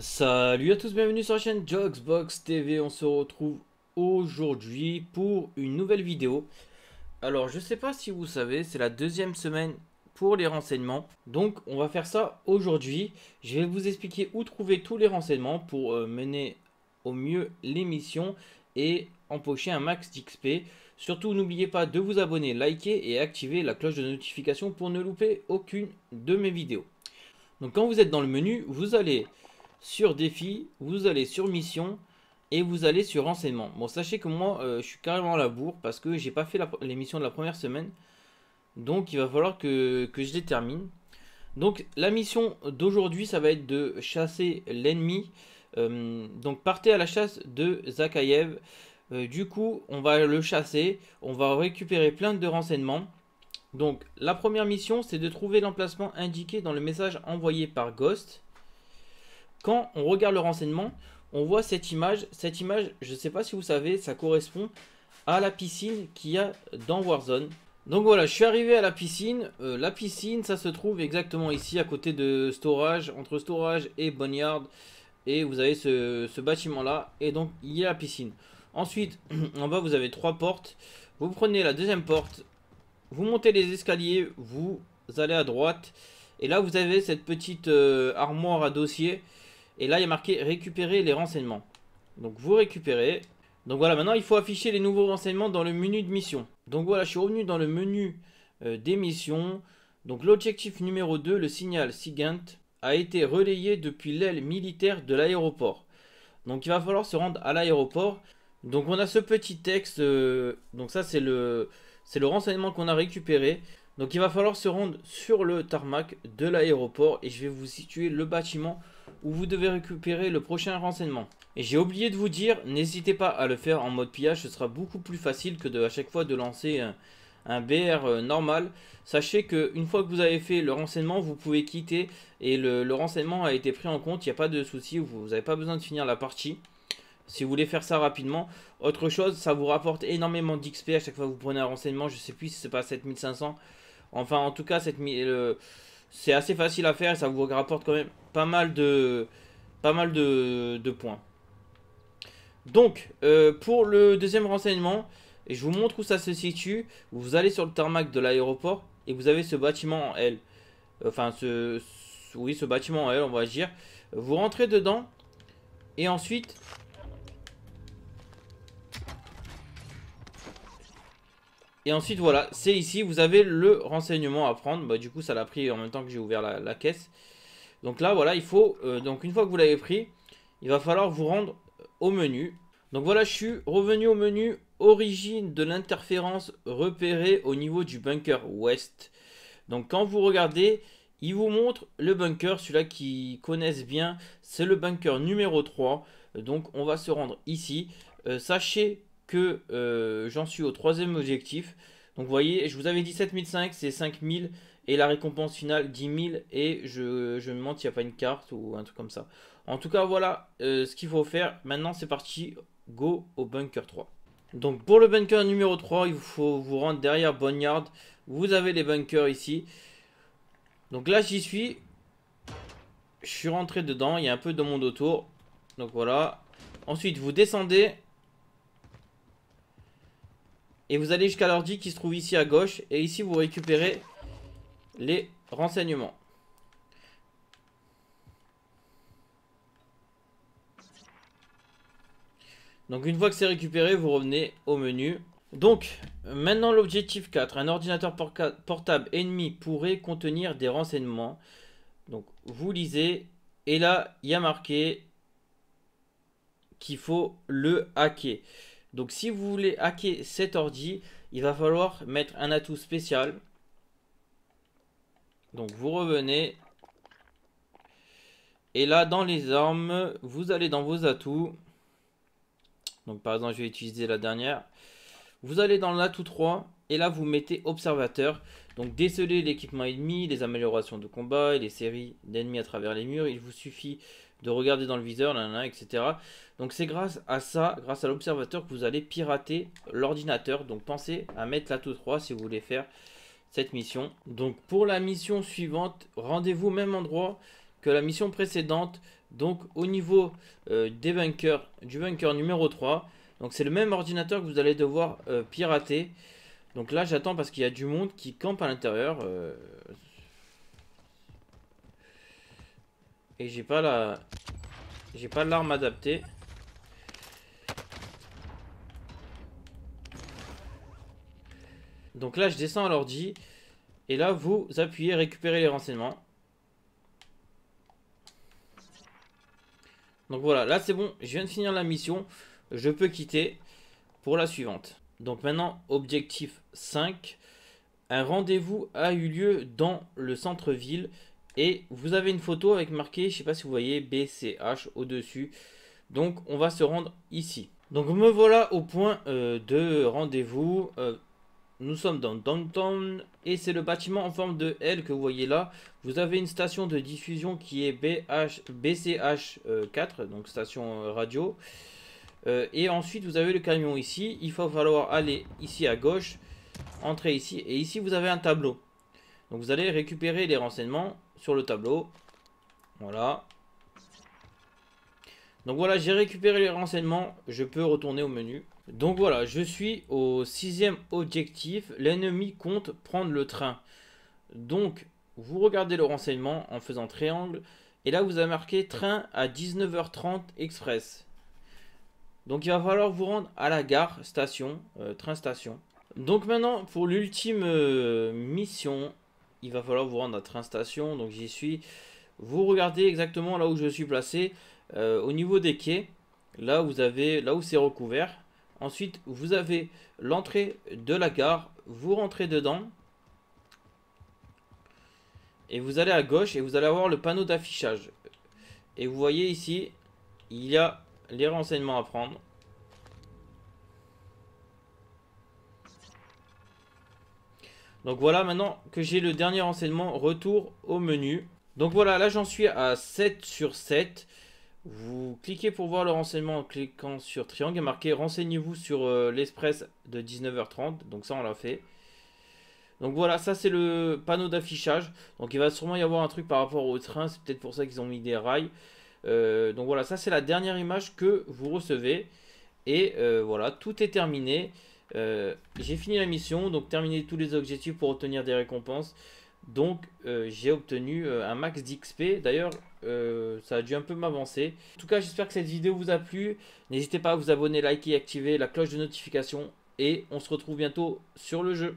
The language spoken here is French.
Salut à tous, bienvenue sur la chaîne Jogsbox TV. On se retrouve aujourd'hui pour une nouvelle vidéo. Alors, je sais pas si vous savez, c'est la deuxième semaine pour les renseignements. Donc, on va faire ça aujourd'hui. Je vais vous expliquer où trouver tous les renseignements pour euh, mener au mieux l'émission et empocher un max d'XP. Surtout, n'oubliez pas de vous abonner, liker et activer la cloche de notification pour ne louper aucune de mes vidéos. Donc, quand vous êtes dans le menu, vous allez sur défi, vous allez sur mission et vous allez sur renseignement. Bon, sachez que moi, euh, je suis carrément à la bourre parce que j'ai pas fait les missions de la première semaine. Donc, il va falloir que, je les termine. Donc, la mission d'aujourd'hui, ça va être de chasser l'ennemi. Euh, donc, partez à la chasse de Zakayev. Euh, du coup, on va le chasser. On va récupérer plein de renseignements. Donc, la première mission, c'est de trouver l'emplacement indiqué dans le message envoyé par Ghost. Quand on regarde le renseignement, on voit cette image. Cette image, je sais pas si vous savez, ça correspond à la piscine qu'il y a dans Warzone. Donc voilà, je suis arrivé à la piscine. Euh, la piscine, ça se trouve exactement ici, à côté de Storage, entre Storage et Boneyard. Et vous avez ce, bâtiment-là. Et donc, il y a la piscine. Ensuite, en bas, vous avez trois portes. Vous prenez la deuxième porte. Vous montez les escaliers. Vous allez à droite. Et là, vous avez cette petite euh, armoire à dossier. Et là, il y a marqué récupérer les renseignements. Donc vous récupérez. Donc voilà, maintenant il faut afficher les nouveaux renseignements dans le menu de mission. Donc voilà, je suis revenu dans le menu euh, des missions. Donc l'objectif numéro 2, le signal SIGINT, a été relayé depuis l'aile militaire de l'aéroport. Donc il va falloir se rendre à l'aéroport. Donc on a ce petit texte, euh, donc ça c'est le, le renseignement qu'on a récupéré. Donc il va falloir se rendre sur le tarmac de l'aéroport et je vais vous situer le bâtiment où vous devez récupérer le prochain renseignement. Et j'ai oublié de vous dire, n'hésitez pas à le faire en mode pillage, ce sera beaucoup plus facile que de à chaque fois de lancer un, BR euh, normal. Sachez qu'une fois que vous avez fait le renseignement, vous pouvez quitter et le, renseignement a été pris en compte, il n'y a pas de souci, vous n'avez pas besoin de finir la partie si vous voulez faire ça rapidement. Autre chose, ça vous rapporte énormément d'XP à chaque fois que vous prenez un renseignement. Je ne sais plus si c'est pas 7500. Enfin, en tout cas, 7000, c'est assez facile à faire et ça vous rapporte quand même pas mal de, pas mal de, points. Donc, euh, pour le deuxième renseignement, et je vous montre où ça se situe, vous allez sur le tarmac de l'aéroport et vous avez ce bâtiment en L. Enfin, ce, oui, ce bâtiment en L, on va dire. Vous rentrez dedans et ensuite, Et ensuite, voilà, c'est ici, vous avez le renseignement à prendre. Bah, du coup, ça l'a pris en même temps que j'ai ouvert la, caisse. Donc là, voilà, il faut... Euh, donc une fois que vous l'avez pris, il va falloir vous rendre au menu. Donc voilà, je suis revenu au menu origine de l'interférence repérée au niveau du bunker ouest. Donc quand vous regardez, il vous montre le bunker, celui-là qui connaissent bien, c'est le bunker numéro 3. Donc on va se rendre ici. Euh, sachez que euh, j'en suis au troisième objectif. Donc vous voyez, je vous avais dit 7005, c'est 5000 et la récompense finale 10000 et je, je me demande s'il n'y a pas une carte ou un truc comme ça. En tout cas, voilà euh, ce qu'il faut faire. Maintenant, c'est parti, go au bunker 3. Donc pour le bunker numéro 3, il faut vous rendre derrière Boneyard. Vous avez les bunkers ici. Donc là, j'y suis. Je suis rentré dedans, il y a un peu de monde autour. Donc voilà. Ensuite, vous descendez et vous allez jusqu'à l'ordi qui se trouve ici à gauche. Et ici, vous récupérez les renseignements. Donc une fois que c'est récupéré, vous revenez au menu. Donc, maintenant l'objectif 4. Un ordinateur portable ennemi pourrait contenir des renseignements. Donc, vous lisez. Et là, il y a marqué qu'il faut le hacker. Donc si vous voulez hacker cet ordi, il va falloir mettre un atout spécial. Donc vous revenez. Et là, dans les armes, vous allez dans vos atouts. Donc par exemple, je vais utiliser la dernière. Vous allez dans l'atout 3 et là, vous mettez observateur. Donc déceler l'équipement ennemi, les améliorations de combat et les séries d'ennemis à travers les murs. Il vous suffit de regarder dans le viseur, nanana, etc. Donc c'est grâce à ça, grâce à l'observateur, que vous allez pirater l'ordinateur. Donc pensez à mettre la 3 si vous voulez faire cette mission. Donc pour la mission suivante, rendez-vous au même endroit que la mission précédente. Donc au niveau euh, des bunkers, du bunker numéro 3. Donc c'est le même ordinateur que vous allez devoir euh, pirater. Donc là j'attends parce qu'il y a du monde qui campe à l'intérieur. Euh, Et j'ai pas la... J'ai pas l'arme adaptée. Donc là, je descends à l'ordi. Et là, vous appuyez récupérer les renseignements. Donc voilà, là c'est bon, je viens de finir la mission. Je peux quitter pour la suivante. Donc maintenant, objectif 5. Un rendez-vous a eu lieu dans le centre-ville. Et vous avez une photo avec marqué, je ne sais pas si vous voyez, BCH au-dessus. Donc on va se rendre ici. Donc me voilà au point euh, de rendez-vous. Euh, nous sommes dans Downtown et c'est le bâtiment en forme de L que vous voyez là. Vous avez une station de diffusion qui est BH, BCH4, euh, donc station radio. et ensuite vous avez le camion ici. Il va falloir aller ici à gauche, entrer ici et ici vous avez un tableau. Donc vous allez récupérer les renseignements sur le tableau. Voilà. Donc voilà, j'ai récupéré les renseignements. Je peux retourner au menu. Donc voilà, je suis au sixième objectif. L'ennemi compte prendre le train. Donc, vous regardez le renseignement en faisant triangle. Et là, vous avez marqué train à 19h30 express. Donc il va falloir vous rendre à la gare station, euh, train station. Donc maintenant, pour l'ultime euh, mission, il va falloir vous rendre à train station, donc j'y suis. Vous regardez exactement là où je suis placé, euh, au niveau des quais, là, vous avez, là où c'est recouvert. Ensuite, vous avez l'entrée de la gare, vous rentrez dedans. Et vous allez à gauche et vous allez avoir le panneau d'affichage. Et vous voyez ici, il y a les renseignements à prendre. Donc voilà, maintenant que j'ai le dernier renseignement, retour au menu. Donc voilà, là j'en suis à 7 sur 7. Vous cliquez pour voir le renseignement en cliquant sur triangle et marqué renseignez-vous sur l'Espress euh, l'express de 19h30. Donc ça on l'a fait. Donc voilà, ça c'est le panneau d'affichage. Donc il va sûrement y avoir un truc par rapport au train, c'est peut-être pour ça qu'ils ont mis des rails. Euh, donc voilà, ça c'est la dernière image que vous recevez. Et euh, voilà, tout est terminé. Euh, j'ai fini la mission, donc terminé tous les objectifs pour obtenir des récompenses. Donc euh, j'ai obtenu euh, un max d'XP. D'ailleurs, ça a dû un peu m'avancer. En tout cas, j'espère que cette vidéo vous a plu. N'hésitez pas à vous abonner, liker, et activer la cloche de notification. Et on se retrouve bientôt sur le jeu.